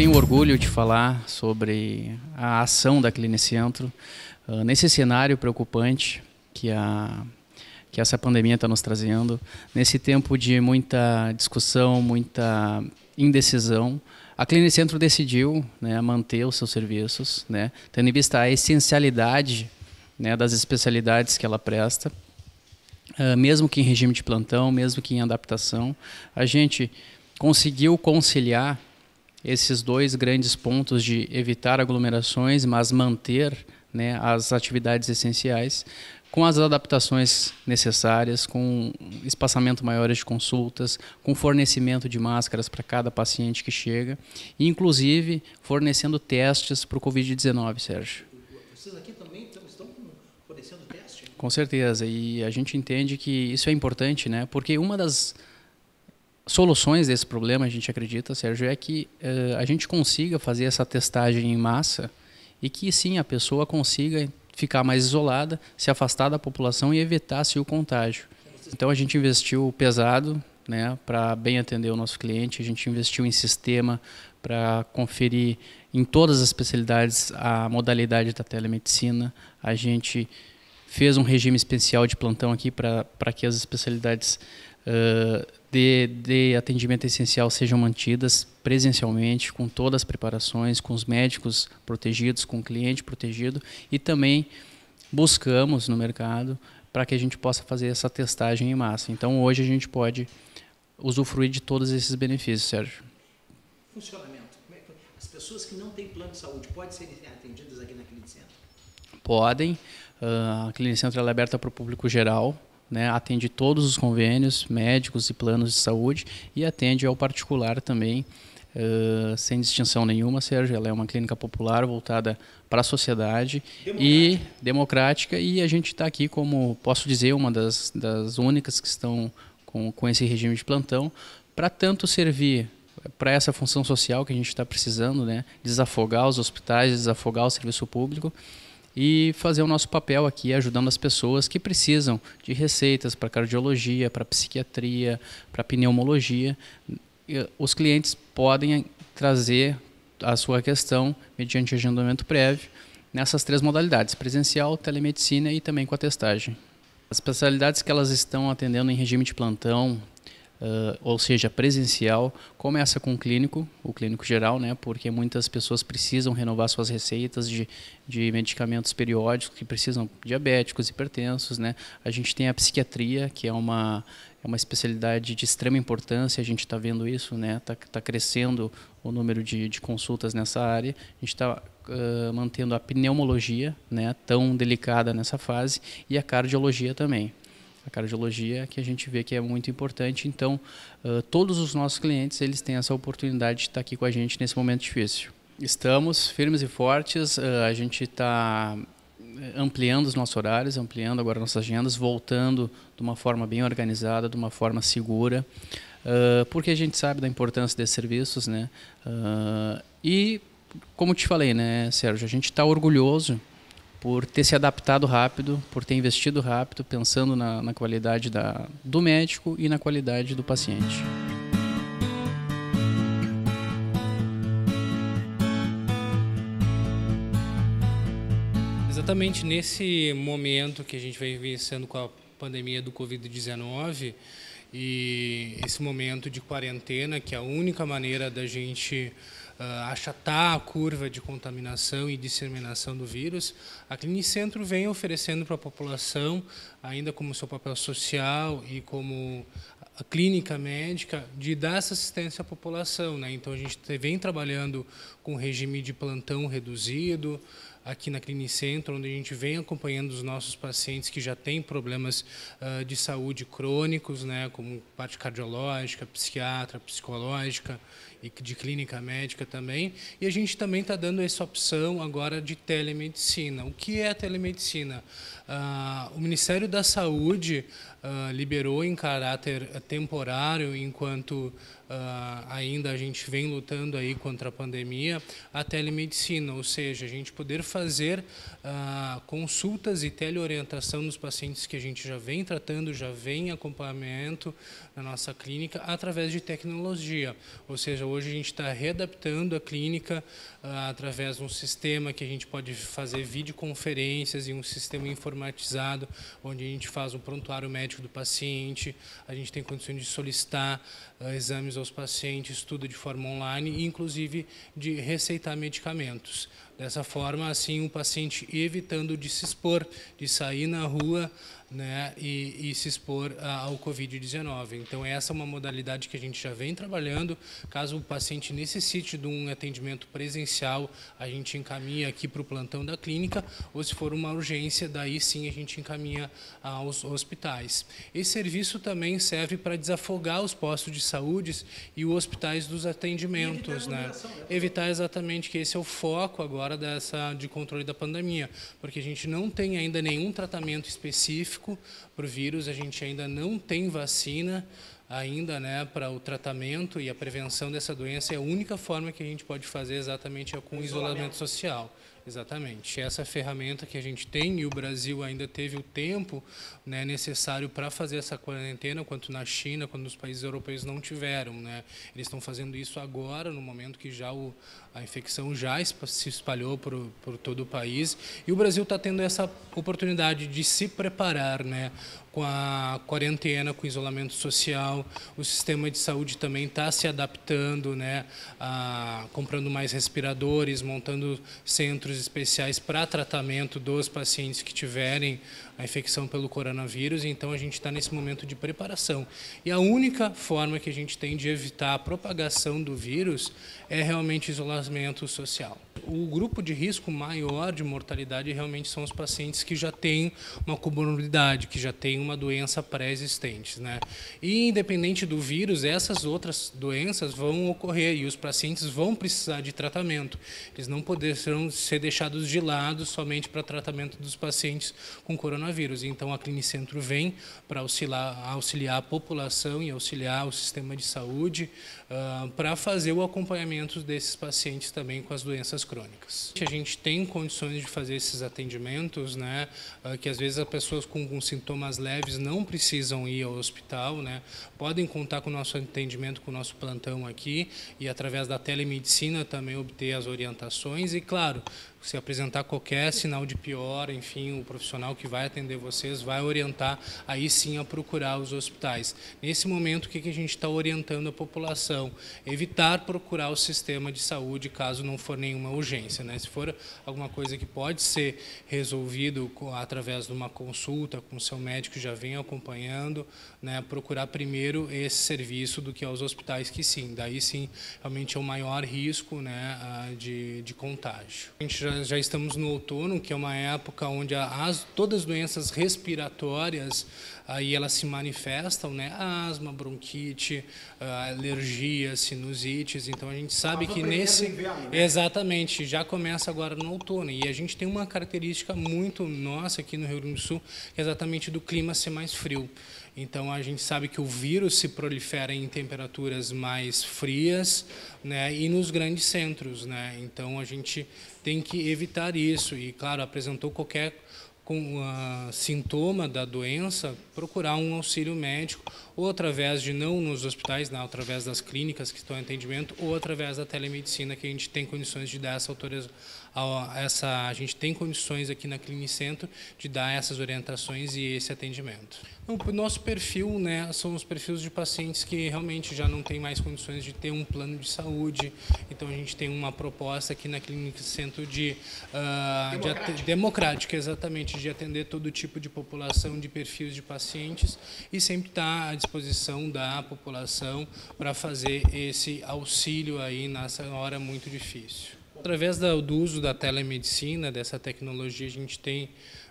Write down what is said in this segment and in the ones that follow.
tenho orgulho de falar sobre a ação da Clinicentro uh, ah, nesse cenário preocupante que a que essa pandemia está nos trazendo, nesse tempo de muita discussão, muita indecisão, a Clinicentro decidiu né, manter os seus serviços, né, tendo em vista a essencialidade né, das especialidades que ela presta, uh, mesmo que em regime de plantão, mesmo que em adaptação, a gente conseguiu conciliar esses dois grandes pontos de evitar aglomerações, mas manter né, as atividades essenciais, com as adaptações necessárias, com espaçamento maior de consultas, com fornecimento de máscaras para cada paciente que chega, e inclusive fornecendo testes para o Covid-19, Sérgio. Vocês aqui também estão fornecendo testes? Com certeza, e a gente entende que isso é importante, né? porque uma das soluções desse problema, a gente acredita, Sérgio, é que uh, a gente consiga fazer essa testagem em massa e que sim a pessoa consiga ficar mais isolada, se afastar da população e evitar-se o contágio. Então a gente investiu pesado né, para bem atender o nosso cliente, a gente investiu em sistema para conferir em todas as especialidades a modalidade da telemedicina, a gente fez um regime especial de plantão aqui para que as especialidades uh, de, de atendimento essencial sejam mantidas presencialmente, com todas as preparações, com os médicos protegidos, com o cliente protegido e também buscamos no mercado para que a gente possa fazer essa testagem em massa. Então hoje a gente pode usufruir de todos esses benefícios, Sérgio. Funcionamento. É as pessoas que não têm plano de saúde podem ser atendidas aqui na Clinicentro? Podem. Ah, a Clinicentro é aberta para o público geral né, atende todos os convênios médicos e planos de saúde e atende ao particular também, uh, sem distinção nenhuma, Sérgio. Ela é uma clínica popular voltada para a sociedade democrática. e democrática e a gente está aqui como, posso dizer, uma das, das únicas que estão com, com esse regime de plantão para tanto servir para essa função social que a gente está precisando, né, desafogar os hospitais, desafogar o serviço público, e fazer o nosso papel aqui ajudando as pessoas que precisam de receitas para cardiologia, para psiquiatria, para pneumologia. Eh, os clientes podem eh, trazer a sua questão mediante agendamento prévio nessas três modalidades: presencial, telemedicina e também com a testagem. As especialidades que elas estão atendendo em regime de plantão Uh, ou seja, presencial, começa com o clínico, o clínico geral, né, porque muitas pessoas precisam renovar suas receitas de, de medicamentos periódicos que precisam, diabéticos, hipertensos. Né. A gente tem a psiquiatria, que é uma, é uma especialidade de extrema importância, a gente está vendo isso, está né, está tá crescendo o número de, de consultas nessa área, a gente está Uh, ah, mantendo a pneumologia, né, tão delicada nessa fase, e a cardiologia também a cardiologia, que a gente vê que é muito importante. Então, uh, todos os nossos clientes, eles têm essa oportunidade de estar aqui com a gente nesse momento difícil. Estamos firmes e fortes, uh, a gente está ampliando os nossos horários, ampliando agora nossas agendas, voltando de uma forma bem organizada, de uma forma segura, uh, porque a gente sabe da importância desses serviços, né? e como te falei, né, Sérgio, a gente está orgulhoso por ter se adaptado rápido, por ter investido rápido, pensando na, na qualidade da, do médico e na qualidade do paciente. Exatamente nesse momento que a gente vem vivenciando com a pandemia do Covid-19 e esse momento de quarentena, que é a única maneira da gente ah, achatar a curva de contaminação e disseminação do vírus, a Clinicentro vem oferecendo para a população, ainda como seu papel social e como a clínica médica de dar essa assistência à população. Né? Então, a gente vem trabalhando com regime de plantão reduzido aqui na Clinicentro, onde a gente vem acompanhando os nossos pacientes que já têm problemas uh, de saúde crônicos, né? como parte cardiológica, psiquiatra, psicológica, e de clínica médica também. E a gente também está dando essa opção agora de telemedicina. O que é a telemedicina? Ah, o Ministério da Saúde ah, liberou em caráter temporário, enquanto ah, ainda a gente vem lutando aí contra a pandemia, a telemedicina, ou seja, a gente poder fazer consultas e teleorientação nos pacientes que a gente já vem tratando, já vem acompanhamento na nossa clínica através de tecnologia, ou seja, hoje a gente está readaptando a clínica ah, através de um sistema que a gente pode fazer videoconferências e um sistema informatizado, onde a gente faz um prontuário médico do paciente, a gente tem condições de solicitar ah, exames aos pacientes, tudo de forma online, e inclusive de receitar medicamentos. Dessa forma, assim, o um paciente evitando de se expor, de sair na rua né, e, e se expor ah, ao Covid-19. Então, essa é uma modalidade que a gente já vem trabalhando. Caso o paciente necessite de um atendimento presencial, a gente encaminha aqui para o plantão da clínica, ou se for uma urgência, daí sim a gente encaminha aos hospitais. Esse serviço também serve para desafogar os postos de saúde e os hospitais dos atendimentos. Evitar, né? né? evitar exatamente que esse é o foco agora agora dessa de controle da pandemia, porque a gente não tem ainda nenhum tratamento específico para o vírus, a gente ainda não tem vacina ainda né, para o tratamento e a prevenção dessa doença, é a única forma que a gente pode fazer exatamente é com isolamento. isolamento social. Exatamente. Essa é ferramenta que a gente tem, e o Brasil ainda teve o tempo né, necessário para fazer essa quarentena, quanto na China, quando os países europeus não tiveram. Né? Eles estão fazendo isso agora, no momento que já o, a infecção já se espalhou por, por todo o país e o Brasil está tendo essa oportunidade de se preparar né, com a quarentena, com o isolamento social. O sistema de saúde também está se adaptando, né, a, comprando mais respiradores, montando centros especiais para tratamento dos pacientes que tiverem a infecção pelo coronavírus, então a gente está nesse momento de preparação. E a única forma que a gente tem de evitar a propagação do vírus é realmente isolamento social. O grupo de risco maior de mortalidade realmente são os pacientes que já têm uma comorbidade, que já têm uma doença pré-existente. Né? E independente do vírus, essas outras doenças vão ocorrer e os pacientes vão precisar de tratamento. Eles não poderão ser deixados de lado somente para tratamento dos pacientes com coronavírus coronavírus. Então, a Clinicentro vem para auxiliar, auxiliar, a população e auxiliar o sistema de saúde uh, para fazer o acompanhamento desses pacientes também com as doenças crônicas. A gente tem condições de fazer esses atendimentos, né, uh, que às vezes as pessoas com, com, sintomas leves não precisam ir ao hospital, né, podem contar com o nosso atendimento, com o nosso plantão aqui e através da telemedicina também obter as orientações e, claro, se apresentar qualquer sinal de pior, enfim, o profissional que vai atender vocês vai orientar aí sim a procurar os hospitais. Nesse momento, o que a gente está orientando a população? Evitar procurar o sistema de saúde caso não for nenhuma urgência. Né? Se for alguma coisa que pode ser resolvido através de uma consulta com o seu médico que já vem acompanhando, né? procurar primeiro esse serviço do que aos hospitais que sim, daí sim realmente é o maior risco né, ah, de, de contágio. A gente já já, já estamos no outono, que é uma época onde as, todas as doenças respiratórias aí elas se manifestam, né? Asma, bronquite, ah, alergia, sinusites. Então a gente sabe que nesse inverno, né? exatamente já começa agora no outono e a gente tem uma característica muito nossa aqui no Rio Grande do Sul, que é exatamente do clima ser mais frio. Então a gente sabe que o vírus se prolifera em temperaturas mais frias, né, e nos grandes centros, né? Então a gente tem que evitar isso. E, claro, apresentou qualquer com, uh, sintoma da doença, procurar um auxílio médico, ou através de não nos hospitais, não, né, através das clínicas que estão em atendimento, ou através da telemedicina, que a gente tem condições de dar essa autoriza a, essa, a gente tem condições aqui na Centro de dar essas orientações e esse atendimento. O nosso perfil né, são os perfis de pacientes que realmente já não têm mais condições de ter um plano de saúde, então a gente tem uma proposta aqui na Clinicentro de, uh, democrática. de democrática, exatamente, de atender todo tipo de população, de perfis de pacientes e sempre estar tá à disposição da população para fazer esse auxílio aí nessa hora muito difícil. Através do uso da telemedicina, dessa tecnologia, a gente tem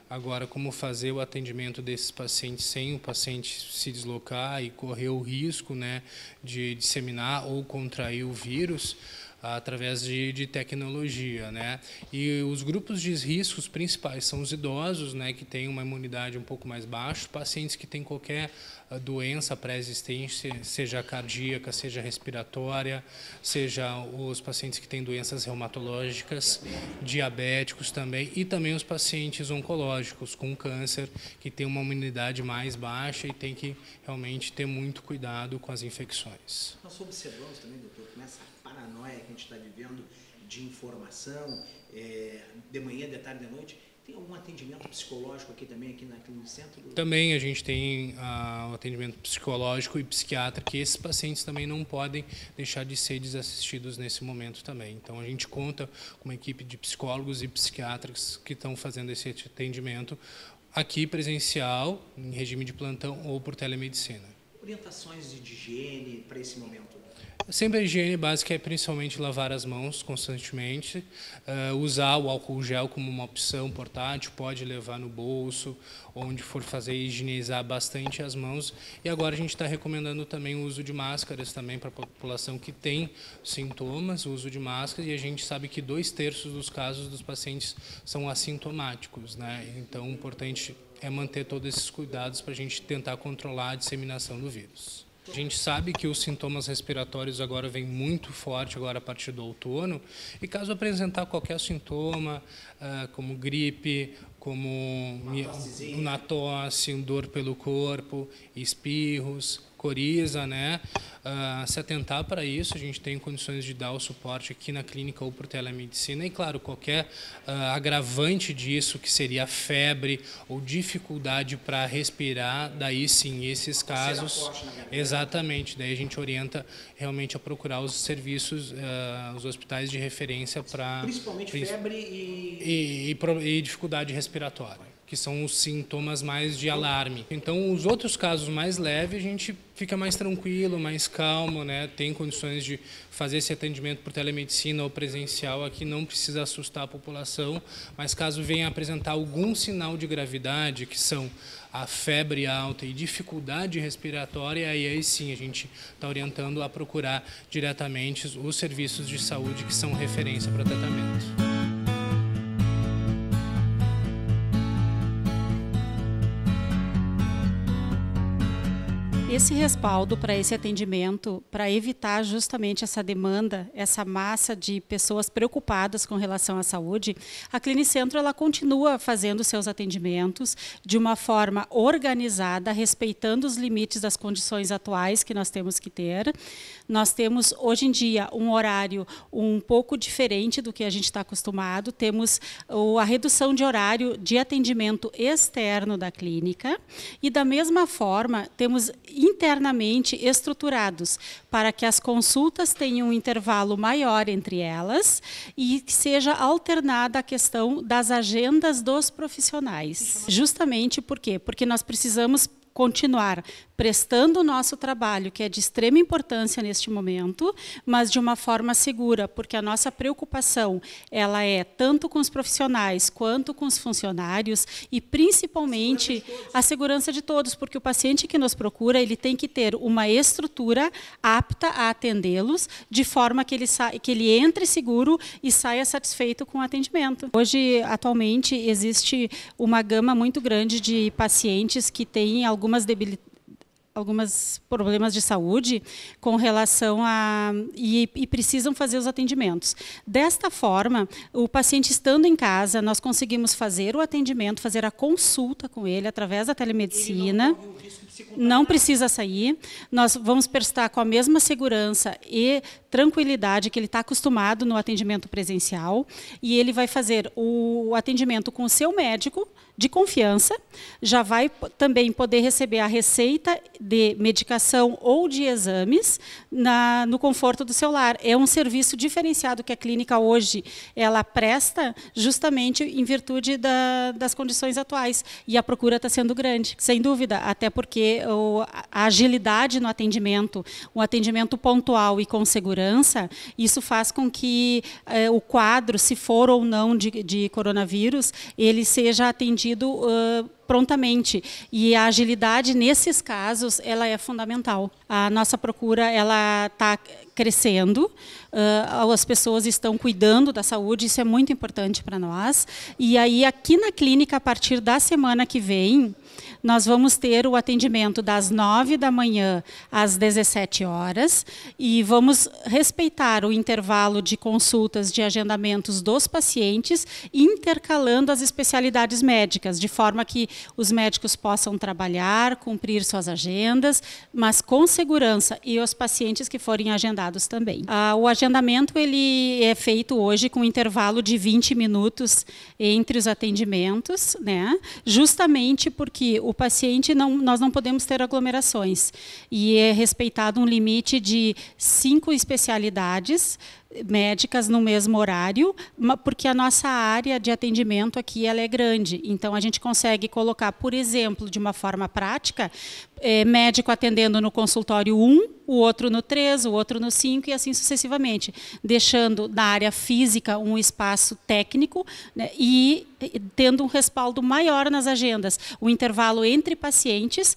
agora como fazer o atendimento desses pacientes sem o paciente se deslocar e correr o risco né, de disseminar ou contrair o vírus através de, de tecnologia, né? E os grupos de riscos principais são os idosos, né, que têm uma imunidade um pouco mais baixa, pacientes que têm qualquer ah, doença pré-existente, seja cardíaca, seja respiratória, seja os pacientes que têm doenças reumatológicas, diabéticos também, e também os pacientes oncológicos com câncer, que têm uma imunidade mais baixa e tem que realmente ter muito cuidado com as infecções. Nós observamos também, doutor, que nessa paranoia que a gente está vivendo de informação, é, de manhã, de tarde, de noite, tem algum atendimento psicológico aqui também, aqui no centro? Do... Também a gente tem ah, atendimento psicológico e psiquiatra, que esses pacientes também não podem deixar de ser desassistidos nesse momento também. Então a gente conta com uma equipe de psicólogos e psiquiatras que estão fazendo esse atendimento aqui presencial, em regime de plantão ou por telemedicina orientações de higiene para esse momento? Sempre a higiene básica é principalmente lavar as mãos constantemente, uh, usar o álcool gel como uma opção portátil, pode levar no bolso, onde for fazer, higienizar bastante as mãos. E agora a gente está recomendando também o uso de máscaras também para a população que tem sintomas, o uso de máscaras, e a gente sabe que dois terços dos casos dos pacientes são assintomáticos, né? Então, importante é manter todos esses cuidados para a gente tentar controlar a disseminação do vírus. A gente sabe que os sintomas respiratórios agora vêm muito forte agora a partir do outono e caso apresentar qualquer sintoma, ah, como gripe, como uma, uma tosse, dor pelo corpo, espirros, Coriza, né? Uh, se atentar para isso, a gente tem condições de dar o suporte aqui na clínica ou por telemedicina, e claro, qualquer uh, agravante disso, que seria febre ou dificuldade para respirar, daí sim, esses casos. Forte, né? Exatamente, daí a gente orienta realmente a procurar os serviços, uh, os hospitais de referência para. Principalmente princ... febre e... E, e, e dificuldade respiratória que são os sintomas mais de alarme. Então, os outros casos mais leves, a gente fica mais tranquilo, mais calmo, né? tem condições de fazer esse atendimento por telemedicina ou presencial aqui, não precisa assustar a população, mas caso venha apresentar algum sinal de gravidade, que são a febre alta e dificuldade respiratória, aí, aí sim a gente está orientando a procurar diretamente os serviços de saúde que são referência para tratamento. Esse respaldo para esse atendimento, para evitar justamente essa demanda, essa massa de pessoas preocupadas com relação à saúde, a Clinicentro ela continua fazendo seus atendimentos de uma forma organizada, respeitando os limites das condições atuais que nós temos que ter. Nós temos hoje em dia um horário um pouco diferente do que a gente está acostumado. Temos a redução de horário de atendimento externo da clínica e da mesma forma temos internamente estruturados para que as consultas tenham um intervalo maior entre elas e que seja alternada a questão das agendas dos profissionais. Justamente por quê? Porque nós precisamos continuar prestando o nosso trabalho, que é de extrema importância neste momento, mas de uma forma segura, porque a nossa preocupação ela é tanto com os profissionais quanto com os funcionários e principalmente a segurança de todos, porque o paciente que nos procura ele tem que ter uma estrutura apta a atendê-los, de forma que ele que ele entre seguro e saia satisfeito com o atendimento. Hoje, atualmente, existe uma gama muito grande de pacientes que têm algum algumas debilidades algumas problemas de saúde com relação a e, e, precisam fazer os atendimentos. Desta forma, o paciente estando em casa, nós conseguimos fazer o atendimento, fazer a consulta com ele através da telemedicina. Não, não precisa sair. Nós vamos prestar com a mesma segurança e tranquilidade que ele está acostumado no atendimento presencial e ele vai fazer o atendimento com o seu médico de confiança, já vai também poder receber a receita de medicação ou de exames na, no conforto do seu lar. É um serviço diferenciado que a clínica hoje ela presta, justamente em virtude da, das condições atuais. E a procura está sendo grande, sem dúvida, até porque o, a agilidade no atendimento, o atendimento pontual e com segurança, isso faz com que eh, o quadro, se for ou não de, de coronavírus, ele seja atendido. Uh, prontamente. E a agilidade nesses casos ela é fundamental. A nossa procura ela está crescendo, uh, as pessoas estão cuidando da saúde, isso é muito importante para nós. E aí aqui na clínica a partir da semana que vem nós vamos ter o atendimento das 9 da manhã às 17 horas e vamos respeitar o intervalo de consultas de agendamentos dos pacientes, intercalando as especialidades médicas, de forma que os médicos possam trabalhar, cumprir suas agendas, mas com segurança e os pacientes que forem agendados também. Ah, o agendamento ele é feito hoje com intervalo de 20 minutos entre os atendimentos, né? Justamente porque o paciente, não, nós não podemos ter aglomerações. E é respeitado um limite de cinco especialidades médicas no mesmo horário, porque a nossa área de atendimento aqui ela é grande. Então, a gente consegue colocar, por exemplo, de uma forma prática, é, médico atendendo no consultório 1, o outro no 3, o outro no 5 e assim sucessivamente, deixando na área física um espaço técnico né, e tendo um respaldo maior nas agendas. O intervalo entre pacientes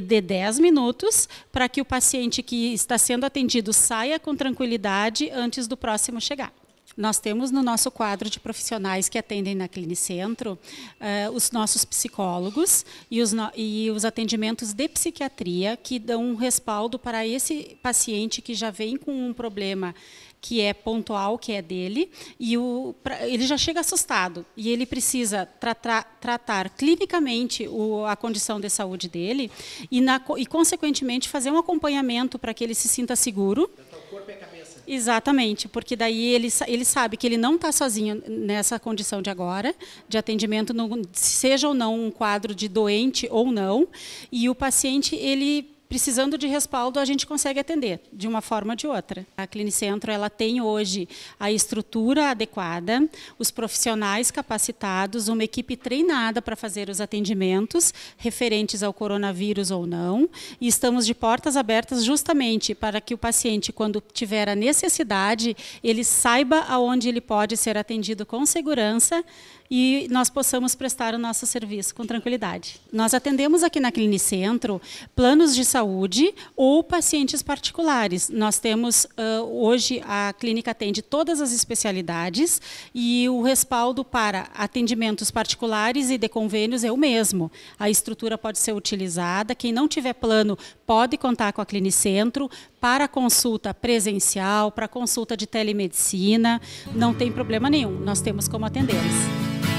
de 10 minutos para que o paciente que está sendo atendido saia com tranquilidade antes do próximo chegar. Nós temos no nosso quadro de profissionais que atendem na Clinicentro eh, os nossos psicólogos e os, no, e os atendimentos de psiquiatria que dão um respaldo para esse paciente que já vem com um problema que é pontual, que é dele, e o, ele já chega assustado e ele precisa tra tra tratar clinicamente o, a condição de saúde dele e, na, e, consequentemente, fazer um acompanhamento para que ele se sinta seguro. Então, o corpo e é a cabeça. Exatamente, porque daí ele, ele sabe que ele não está sozinho nessa condição de agora, de atendimento, no, seja ou não um quadro de doente ou não, e o paciente ele precisando de respaldo, a gente consegue atender, de uma forma ou de outra. A Clinicentro ela tem hoje a estrutura adequada, os profissionais capacitados, uma equipe treinada para fazer os atendimentos referentes ao coronavírus ou não, e estamos de portas abertas justamente para que o paciente, quando tiver a necessidade, ele saiba aonde ele pode ser atendido com segurança e nós possamos prestar o nosso serviço com tranquilidade. Nós atendemos aqui na Clinicentro planos de saúde ou pacientes particulares. Nós temos, ah, hoje, a clínica atende todas as especialidades e o respaldo para atendimentos particulares e de convênios é o mesmo. A estrutura pode ser utilizada, quem não tiver plano pode contar com a Clinicentro, para consulta presencial, para consulta de telemedicina, não tem problema nenhum. Nós temos como atendê-los.